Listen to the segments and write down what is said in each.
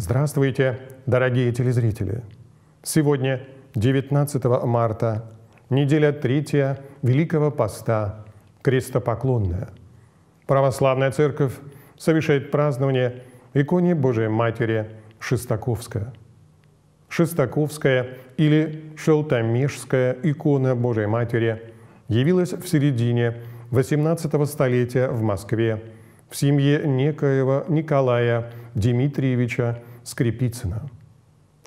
Здравствуйте, дорогие телезрители! Сегодня, 19 марта, неделя третья Великого Поста, крестопоклонная. Православная Церковь совершает празднование иконе Божией Матери Шестаковская. Шестаковская или Шелтамишская икона Божией Матери явилась в середине XVIII столетия в Москве в семье некоего Николая Дмитриевича Скрипицына.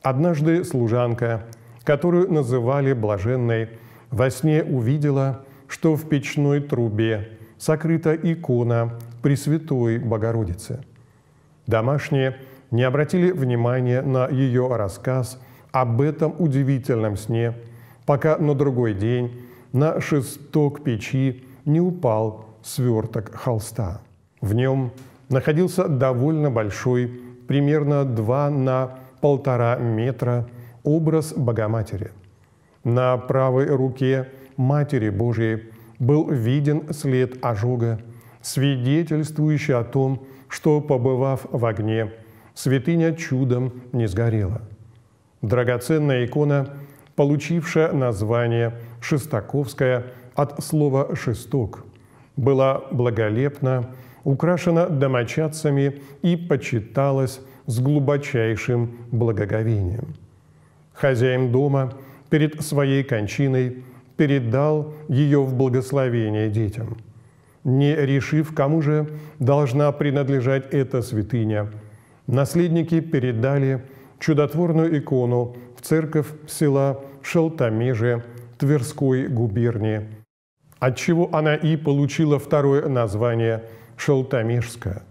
Однажды служанка, которую называли блаженной, во сне увидела, что в печной трубе сокрыта икона Пресвятой Богородицы. Домашние не обратили внимания на ее рассказ об этом удивительном сне, пока на другой день на шесток печи не упал сверток холста. В нем находился довольно большой примерно 2 на полтора метра, образ Богоматери. На правой руке Матери Божией был виден след ожога, свидетельствующий о том, что, побывав в огне, святыня чудом не сгорела. Драгоценная икона, получившая название «Шестаковская» от слова «шесток», была благолепна украшена домочадцами и почиталась с глубочайшим благоговением. Хозяин дома перед своей кончиной передал ее в благословение детям, не решив, кому же должна принадлежать эта святыня. Наследники передали чудотворную икону в церковь села Шелтомеже Тверской губернии, отчего она и получила второе название – Шелтамишска,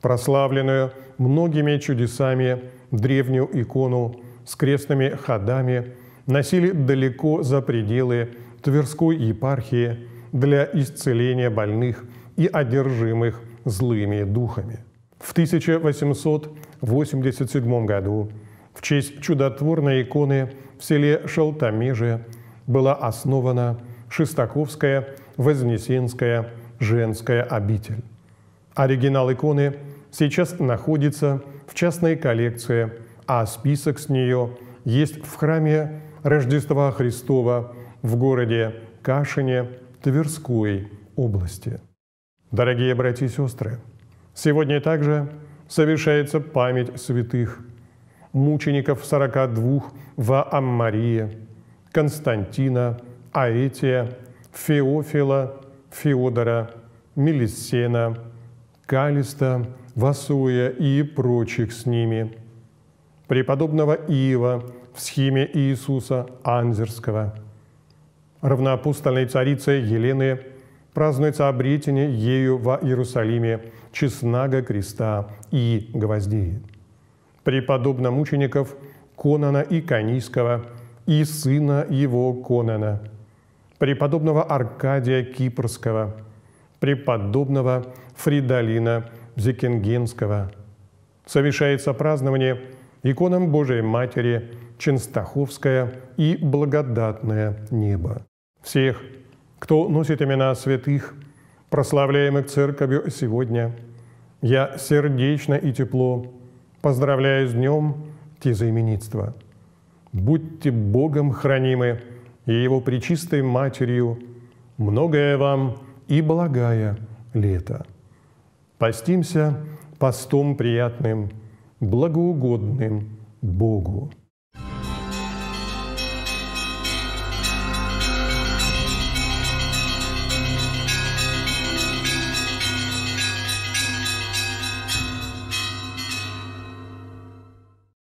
прославленную многими чудесами древнюю икону с крестными ходами носили далеко за пределы Тверской епархии для исцеления больных и одержимых злыми духами. В 1887 году в честь чудотворной иконы в селе Шелтамиже была основана Шестаковская Вознесенская женская обитель. Оригинал иконы сейчас находится в частной коллекции, а список с нее есть в храме Рождества Христова в городе Кашине Тверской области. Дорогие братья и сестры, сегодня также совершается память святых мучеников 42 в Аммарии, Константина, Аэтия, Феофила, Феодора, Мелисена, Калиста, Васуя и прочих с ними, преподобного Иова в схеме Иисуса Анзерского. Равноапостольной царицы Елены празднуется обретение ею во Иерусалиме чеснага креста и гвоздей. Преподобно мучеников Конана и Конийского и сына его Конана – преподобного Аркадия Кипрского, преподобного Фридолина Зекингенского. Совершается празднование иконам Божией Матери Ченстаховское и Благодатное Небо. Всех, кто носит имена святых, прославляемых Церковью сегодня, я сердечно и тепло поздравляю с днем тезаименитства. Будьте Богом хранимы – и его причистой матерью, многое вам и благая лето. Постимся постом приятным, благоугодным Богу.